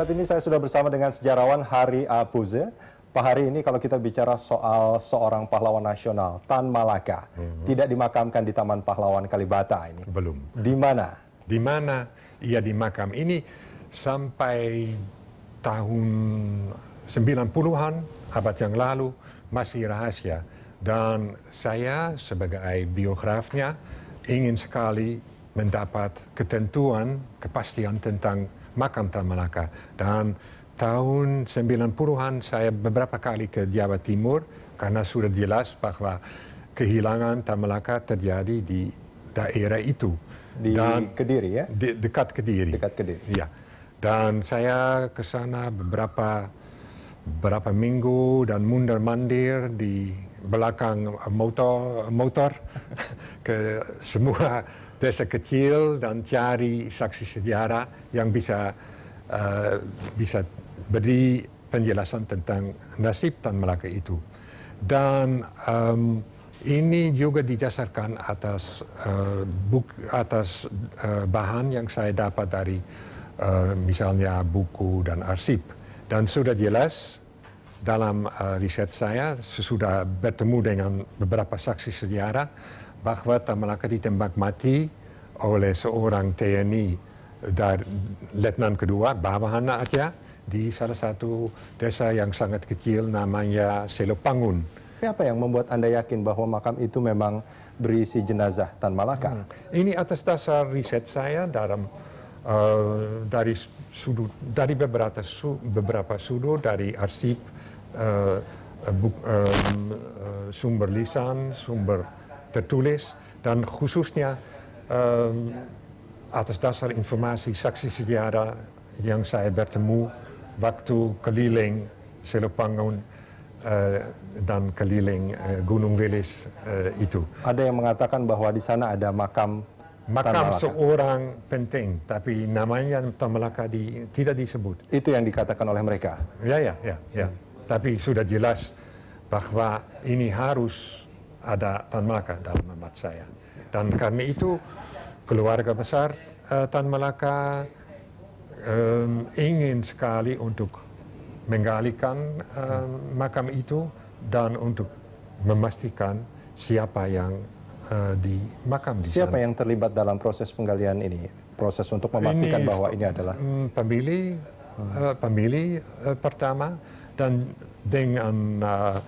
Saat ini saya sudah bersama dengan sejarawan Hari Apuze. Pak Hari ini kalau kita bicara soal seorang pahlawan nasional, Tan Malaka, hmm. tidak dimakamkan di Taman Pahlawan Kalibata ini. Belum. Di mana? Di mana ia dimakam? Ini sampai tahun 90-an, abad yang lalu, masih rahasia. Dan saya sebagai biografnya ingin sekali mendapat ketentuan, kepastian tentang makam Tan Malaka. Dan tahun 90-an saya beberapa kali ke Jawa Timur karena sudah jelas bahwa kehilangan Tan Malaka terjadi di daerah itu. Di Dan, Kediri ya? Di, dekat Kediri. Dekat Kediri. Ya. Dan saya ke sana beberapa berapa minggu dan mundur mandir di belakang motor motor ke semua desa kecil dan cari saksi sejarah yang bisa uh, bisa beri penjelasan tentang nasib Tan Melaka itu. Dan um, ini juga didasarkan atas uh, eh, buku, atas uh, bahan yang saya dapat dari uh, misalnya buku dan arsip. Dan sudah jelas dalam uh, riset saya sesudah bertemu dengan beberapa saksi sejarah bahwa Tan Melaka ditembak mati oleh seorang TNI dari Letnan kedua, Bawahana Atya, di salah satu desa yang sangat kecil namanya Selopangun. Tapi apa yang membuat Anda yakin bahwa makam itu memang berisi jenazah Tan Malaka? Hmm. Ini atas dasar riset saya dalam uh, dari sudut dari beberapa su, beberapa sudut dari arsip uh, buk, uh, sumber lisan, sumber tertulis dan khususnya Um, atas dasar informasi saksi sejarah yang saya bertemu waktu keliling Selopangun uh, eh, dan keliling uh, Gunung Wilis uh, eh, itu. Ada yang mengatakan bahwa di sana ada makam Makam seorang penting, tapi namanya Tamalaka di, tidak disebut. Itu yang dikatakan oleh mereka? Ya, ya, ya. ya. Tapi sudah jelas bahwa ini harus ada Tamalaka dalam amat saya. Dan kami itu keluarga besar uh, Tan Malaka um, ingin sekali untuk menggalikan um, makam itu dan untuk memastikan siapa yang uh, di makam di siapa sana. yang terlibat dalam proses penggalian ini? Proses untuk memastikan ini, bahwa ini adalah pemilih uh, pemilih uh, pertama dan dengan uh,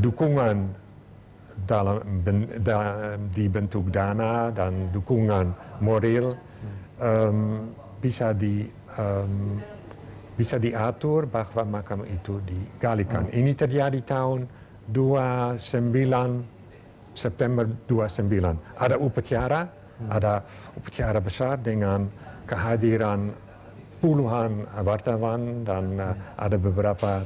dukungan dalam ben, da, dibentuk dana dan dukungan moral um, bisa di um, bisa diatur bahwa makam itu digalikan. Hmm. Ini terjadi tahun 29 September 29. Ada upacara, hmm. ada upacara besar dengan kehadiran puluhan wartawan dan uh, ada beberapa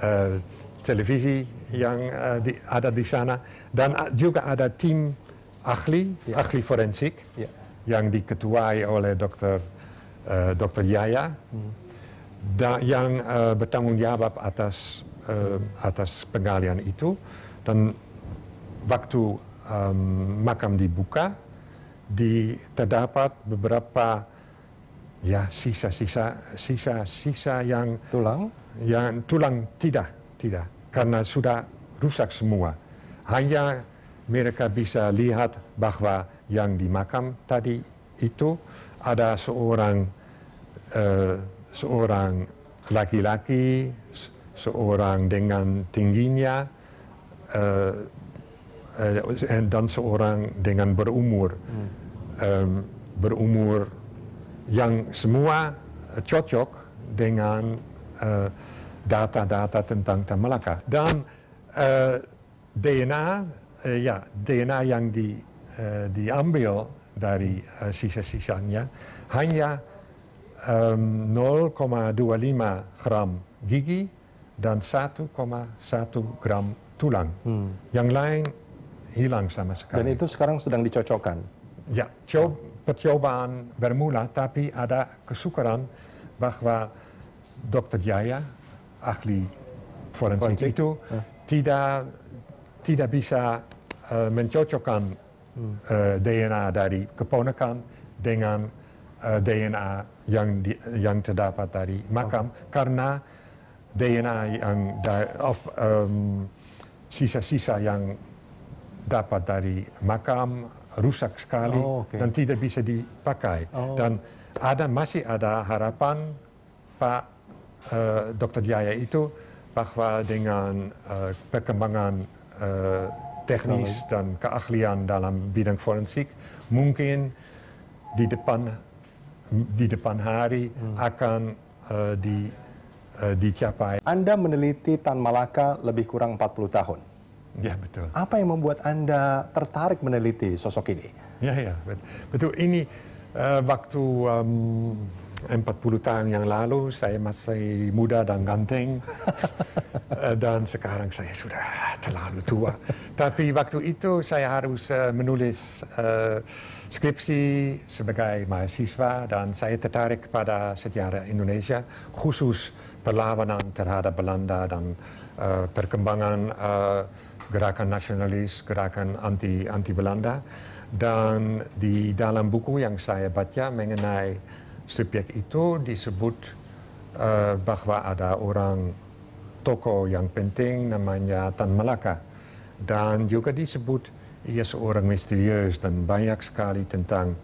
uh, televisi yang uh, di, ada di sana dan eh, juga ada tim ahli ya. ahli forensik ya. yang diketuai oleh dokter uh, eh, dokter Yaya hmm. da, yang uh, bertanggung jawab atas uh, atas penggalian itu dan waktu um, makam dibuka di terdapat beberapa ya sisa-sisa sisa-sisa yang tulang yang tulang tidak tidak karena sudah rusak semua. Hanya mereka bisa lihat bahwa yang di makam tadi itu ada seorang uh, seorang laki-laki, seorang dengan tingginya, uh, uh, dan seorang dengan berumur um, berumur yang semua cocok dengan uh, data-data tentang tan Malaka, Dan uh, eh, DNA, uh, eh, ya DNA yang di, uh, diambil dari uh, sisa-sisanya hanya um, 0,25 gram gigi dan 1,1 gram tulang. Hmm. Yang lain hilang sama sekali. Dan itu sekarang sedang dicocokkan? Ya, coba percobaan bermula tapi ada kesukaran bahwa Dr. Jaya ahli forensik, forensik. itu ya. tidak tidak bisa uh, eh, mencocokkan uh, hmm. eh, DNA dari keponakan dengan uh, eh, DNA yang di, yang terdapat dari makam okay. karena DNA yang da, of, um, sisa-sisa yang dapat dari makam rusak sekali oh, okay. dan tidak bisa dipakai oh. dan ada masih ada harapan Pak uh, eh, Dr. Jaya itu bahwa dengan uh, perkembangan uh, teknis dan keahlian dalam bidang forensik mungkin di depan di depan hari hmm. akan uh, di uh, dicapai. Anda meneliti Tan Malaka lebih kurang 40 tahun. Ya betul. Apa yang membuat Anda tertarik meneliti sosok ini? Ya ya betul. Ini uh, waktu um, Empat puluh tahun yang lalu saya masih muda dan ganteng eh, dan sekarang saya sudah terlalu tua. Tapi waktu itu saya harus eh, menulis uh, skripsi sebagai mahasiswa dan saya tertarik pada sejarah Indonesia khusus perlawanan terhadap Belanda dan uh, perkembangan uh, gerakan nasionalis, gerakan anti anti Belanda dan di dalam buku yang saya baca mengenai subjek itu disebut uh, bahwa ada orang toko yang penting namanya Tan Malaka dan juga disebut ia seorang misterius dan banyak sekali tentang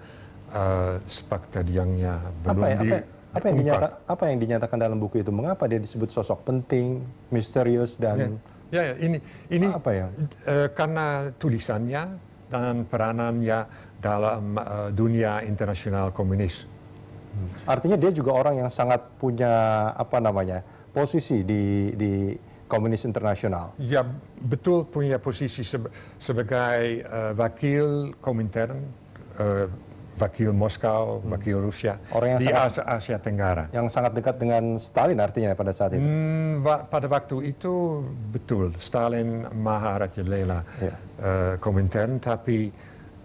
uh, sepak yangnya belum apa, di, apa, apa yang dinyata, apa yang dinyatakan dalam buku itu mengapa dia disebut sosok penting misterius dan ya, ya, ya ini ini apa ya uh, karena tulisannya dan peranannya dalam uh, dunia internasional komunis Artinya dia juga orang yang sangat punya apa namanya posisi di di Komunis Internasional. Ya betul punya posisi sebagai uh, wakil Komintern, uh, wakil Moskow, hmm. wakil Rusia orang yang di sangat, Asia, Tenggara. Yang sangat dekat dengan Stalin artinya pada saat itu. Hmm, wa pada waktu itu betul Stalin Maharajalela yeah. Ya. uh, Komintern, tapi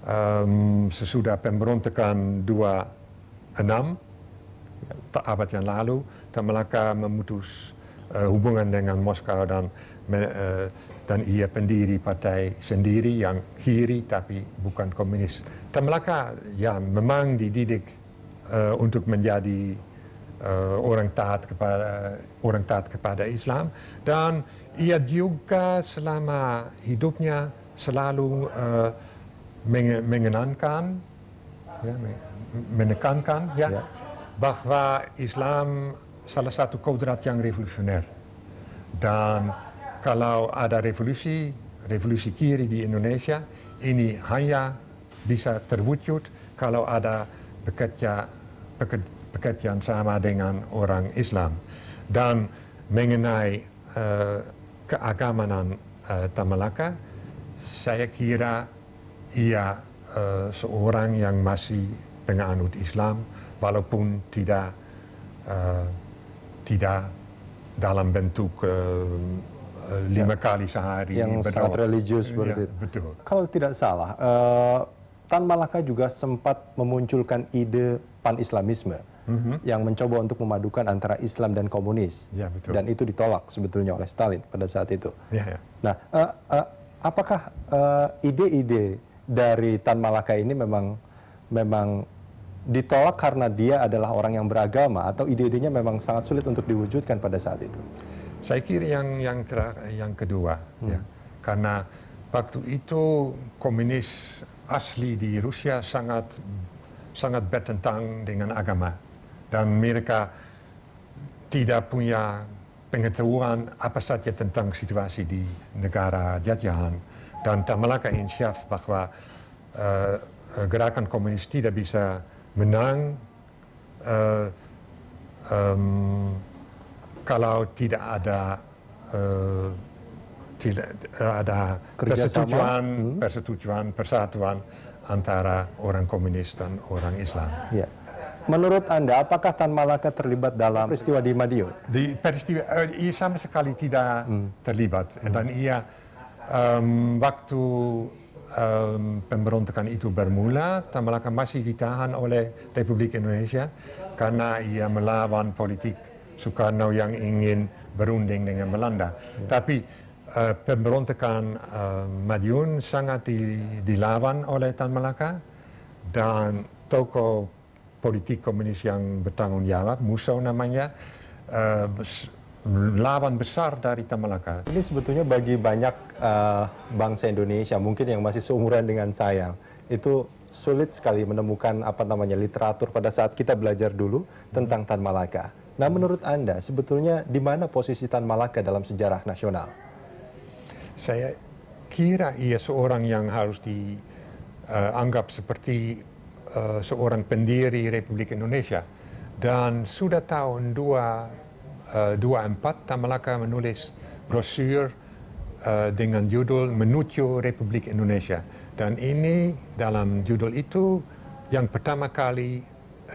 um, sesudah pemberontakan dua abad yang lalu dan Melaka memutus uh, hubungan dengan Moskow dan uh, dan ia pendiri partai sendiri yang kiri tapi bukan komunis. Dan Melaka ya memang dididik uh, untuk menjadi uh, orang taat kepada orang taat kepada Islam dan ia juga selama hidupnya selalu uh, mengenankan ya, menekankan ya, ya. bahwa Islam salah satu kodrat yang revolusioner. Dan kalau ada revolusi, revolusi kiri di Indonesia, ini hanya bisa terwujud kalau ada bekerja, pekerjaan sama dengan orang Islam. Dan mengenai uh, keagamanan uh, Tamalaka, saya kira ia uh, seorang yang masih dengan anut Islam walaupun tidak uh, tidak dalam bentuk uh, lima ya. kali sehari yang berdoa. sangat religius seperti ya, itu. Betul. Kalau tidak salah, uh, Tan Malaka juga sempat memunculkan ide pan-islamisme mm yang mencoba untuk memadukan antara Islam dan komunis. Ya, betul. Dan itu ditolak sebetulnya oleh Stalin pada saat itu. Ya, ya. Nah, uh, uh, apakah ide-ide uh, ide -ide dari Tan Malaka ini memang memang ditolak karena dia adalah orang yang beragama atau ide-idenya memang sangat sulit untuk diwujudkan pada saat itu. Saya kira yang yang ter, yang kedua hmm. ya. Karena waktu itu komunis asli di Rusia sangat sangat bertentang dengan agama dan mereka tidak punya pengetahuan apa saja tentang situasi di negara jajahan dan tak Tamalaka insyaf bahwa uh, gerakan komunis tidak bisa menang uh, um, kalau tidak ada uh, tidak ada persetujuan, hmm. persetujuan, persatuan antara orang komunis dan orang Islam. Ya. Menurut Anda, apakah Tan Malaka terlibat dalam peristiwa di Madiun? Di peristiwa, uh, eh, ia sama sekali tidak hmm. terlibat. Hmm. Dan ia um, waktu Ehm, pemberontakan itu bermula, Tamalaka masih ditahan oleh Republik Indonesia karena ia melawan politik Soekarno yang ingin berunding dengan Belanda. Tapi uh, pemberontakan uh, Madiun sangat di, dilawan oleh Tan Malaka dan tokoh politik komunis yang bertanggung jawab, Muso namanya, uh, lawan besar dari Tamalaka. Ini sebetulnya bagi banyak uh, bangsa Indonesia, mungkin yang masih seumuran dengan saya, itu sulit sekali menemukan apa namanya literatur pada saat kita belajar dulu tentang Tan Malaka. Nah, menurut Anda sebetulnya di mana posisi Tan Malaka dalam sejarah nasional? Saya kira ia seorang yang harus dianggap eh, uh, seperti uh, seorang pendiri Republik Indonesia dan sudah tahun dua uh, dua empat Tamalaka menulis brosur uh, dengan judul Menuju Republik Indonesia. Dan ini dalam judul itu yang pertama kali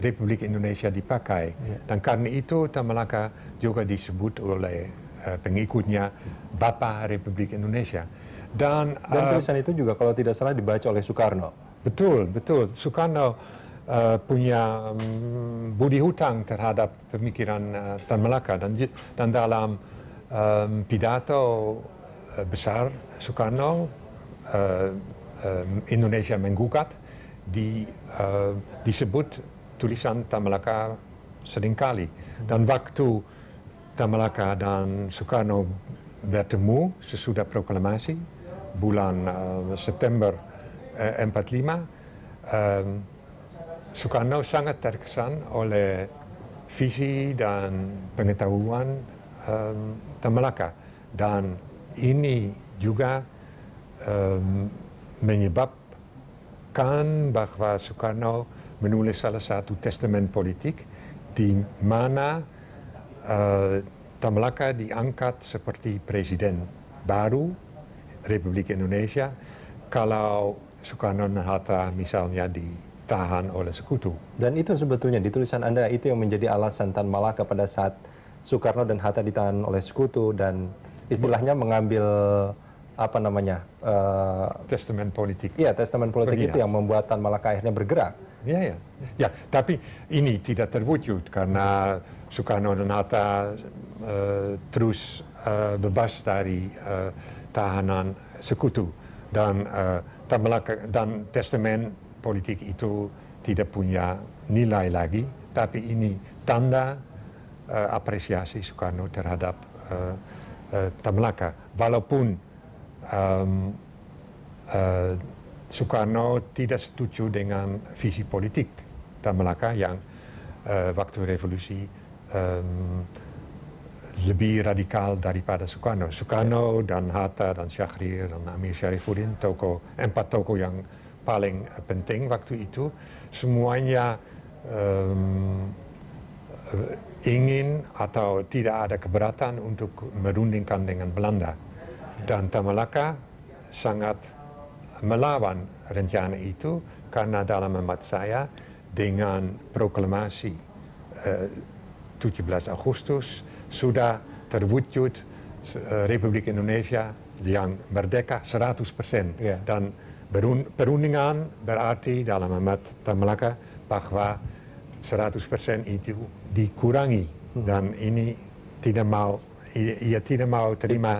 Republik Indonesia dipakai. Ya. Dan karena itu Tamalaka juga disebut oleh eh, pengikutnya Bapak Republik Indonesia. Dan, Dan tulisan uh, itu juga kalau tidak salah dibaca oleh Soekarno. Betul, betul. Soekarno Eh, punya mm, budi hutang terhadap pemikiran eh, Tan Malaka dan, dan dalam eh, pidato besar Soekarno Indonesia menggugat di, disebut tulisan Tan Malaka seringkali dan waktu Tan Malaka dan Soekarno bertemu sesudah proklamasi bulan September uh, 45 Soekarno sangat terkesan oleh visi dan pengetahuan um, ehm, dan Melaka. Dan ini juga um, menyebabkan bahwa Soekarno menulis salah satu testament politik di mana uh, eh, Tamalaka diangkat seperti presiden baru Republik Indonesia kalau Soekarno-Hatta misalnya di ditahan oleh sekutu. Dan itu sebetulnya di tulisan Anda itu yang menjadi alasan Tan Malaka pada saat Soekarno dan Hatta ditahan oleh sekutu dan istilahnya mengambil apa namanya uh, testament politik. Iya, testament politik itu yang membuat Tan Malaka akhirnya bergerak. Iya, ya. Ya, tapi ini tidak terwujud karena Soekarno dan Hatta uh, terus uh, bebas dari uh, tahanan sekutu dan uh, Tan Malaka dan testament politik itu tidak punya nilai lagi, tapi ini tanda uh, apresiasi Soekarno terhadap uh, eh, uh, eh, Tamlaka. Walaupun um, uh, Soekarno tidak setuju dengan visi politik Tamlaka yang uh, waktu revolusi um, lebih radikal daripada Soekarno. Soekarno dan Hatta dan Syahrir dan Amir Syarifuddin, tokoh, empat tokoh yang paling penting waktu itu semuanya um, ingin atau tidak ada keberatan untuk merundingkan dengan Belanda. Ya. Dan Tamalaka sangat melawan rencana itu karena dalam hemat saya dengan proklamasi eh, uh, 17 Agustus sudah terwujud eh, Republik Indonesia yang merdeka 100% yeah. dan perundingan berarti dalam amat Tamalaka bahwa 100% itu dikurangi hmm. dan ini tidak mau ia tidak mau terima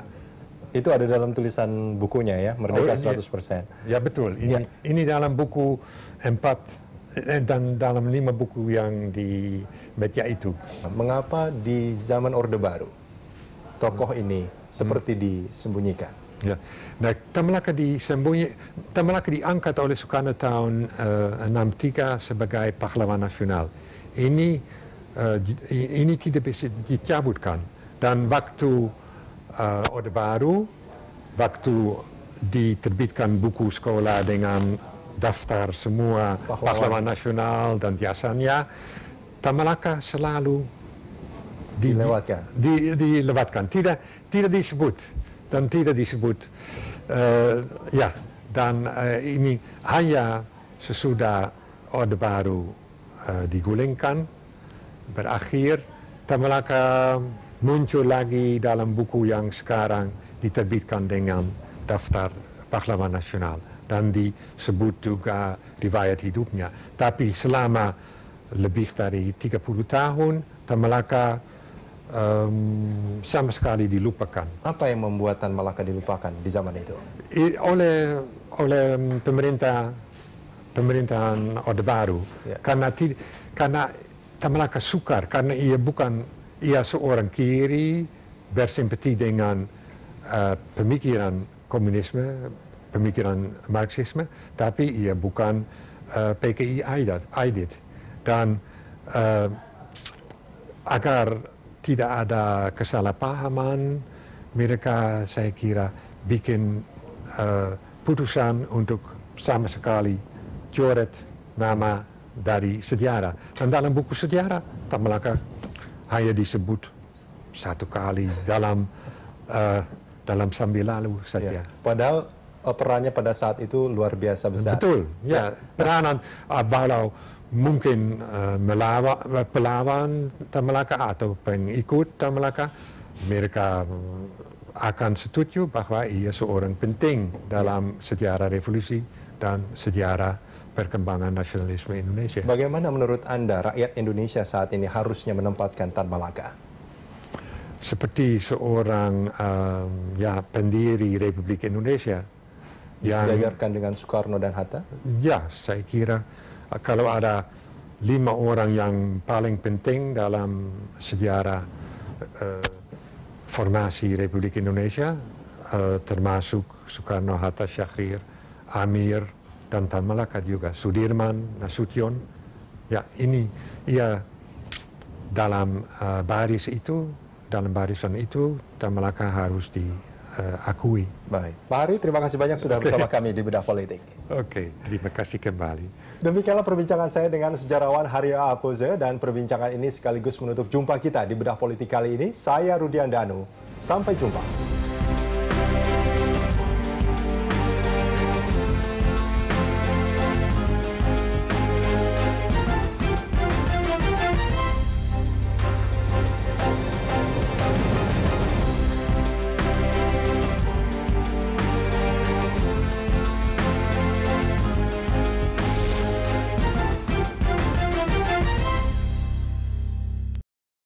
itu ada dalam tulisan bukunya ya merdeka oh, 100%. Ya, betul. Ini ya. ini dalam buku empat eh, dan dalam lima buku yang di media itu. Mengapa di zaman Orde Baru tokoh ini seperti hmm. disembunyikan? Ya. Nah, Tamlaka disembunyi, Tamlaka diangkat oleh Sukarno tahun uh, eh, 63 sebagai pahlawan nasional. Ini uh, ini tidak bisa dicabutkan. Dan waktu uh, Orde Baru, waktu diterbitkan buku sekolah dengan daftar semua pahlawan, pahlawan nasional dan biasanya, Tamalaka selalu di, dilewatkan. Di, di, dilewatkan. Tidak, tidak disebut dan tidak disebut uh, ya dan uh, ini hanya sesudah Orde Baru uh, digulingkan berakhir Tamalaka muncul lagi dalam buku yang sekarang diterbitkan dengan daftar pahlawan nasional dan disebut juga riwayat hidupnya tapi selama lebih dari 30 tahun Tamalaka um, sama sekali dilupakan. Apa yang membuat Tan Malaka dilupakan di zaman itu? I, oleh oleh pemerintah pemerintahan Orde Baru yeah. karena ti, karena Tan Malaka sukar karena ia bukan ia seorang kiri bersimpati dengan uh, pemikiran komunisme, pemikiran marxisme, tapi ia bukan uh, eh, PKI aidit dan uh, agar tidak ada kesalahpahaman. Mereka saya kira bikin uh, putusan untuk sama sekali coret nama dari sejarah. Dan dalam buku sejarah Tamalaka hanya disebut satu kali dalam uh, dalam sambil lalu saja. Ya. Padahal eh, perannya pada saat itu luar biasa besar. Betul, ya nah, peranan uh, walau mungkin eh, melawan, eh, pelawan Tamalaka atau pengikut Tamalaka, mereka mm, akan setuju bahwa ia seorang penting dalam sejarah revolusi dan sejarah perkembangan nasionalisme Indonesia. Bagaimana menurut Anda rakyat Indonesia saat ini harusnya menempatkan Tan Malaka? Seperti seorang um, ya pendiri Republik Indonesia yang disejajarkan dengan Soekarno dan Hatta? Ya, saya kira Ah, kalau ada lima orang yang paling penting dalam sejarah uh, formasi Republik Indonesia, uh, termasuk Soekarno-Hatta, Syahrir, Amir, dan Tan Malaka juga, Sudirman, Nasution, ya ini, ya dalam uh, baris itu, dalam barisan itu, Tan Malaka harus diakui. Uh, Baik, Pak Hari, terima kasih banyak sudah bersama kami di Bedah Politik. Oke, terima kasih kembali. Demikianlah perbincangan saya dengan sejarawan Haryo Apoze dan perbincangan ini sekaligus menutup jumpa kita di Bedah Politik kali ini. Saya Rudi Andanu, sampai jumpa.